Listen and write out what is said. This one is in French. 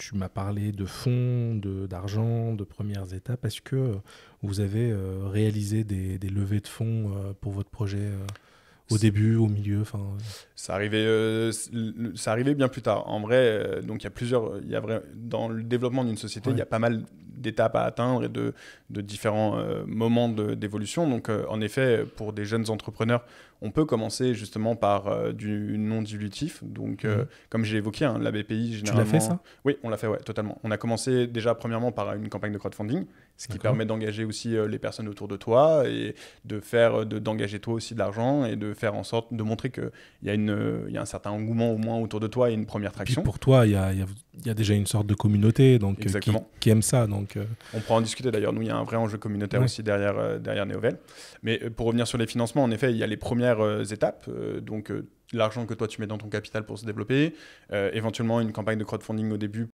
tu m'as parlé de fonds, d'argent, de, premières étapes. Est-ce que euh, vous avez euh, réalisé des, des, levées de fonds euh, pour votre projet au début, au milieu, enfin. Ça arrivait, ça arrivait bien plus tard. En vrai, donc il y a plusieurs, il vrai, dans le développement d'une société, il y a pas mal d'étapes à atteindre et de, de différents euh, moments d'évolution. Donc, euh, en effet, pour des jeunes entrepreneurs, on peut commencer justement par euh, du non-dilutif. Donc, mhm. comme j'ai évoqué, hein, la BPI, généralement. Tu l'as fait ça Oui, on l'a fait, ouais, totalement. On a commencé déjà, premièrement, par une campagne de crowdfunding, ce qui permet d'engager aussi les personnes autour de toi et de faire d'engager toi aussi de l'argent et de faire en sorte de montrer qu'il y, a une, y a un certain engouement au moins autour de toi et une première traction. Puis pour toi, il y a, y a, déjà une sorte de communauté donc, qui, qui aime ça. Donc euh, On pourra en discuter d'ailleurs. Nous, il y a un vrai enjeu communautaire aussi derrière, euh, derrière Neovel. Mais euh, pour revenir sur les financements, en effet, il y a les premières étapes. donc, l'argent que toi tu mets dans ton capital pour se développer, éventuellement une campagne de crowdfunding au début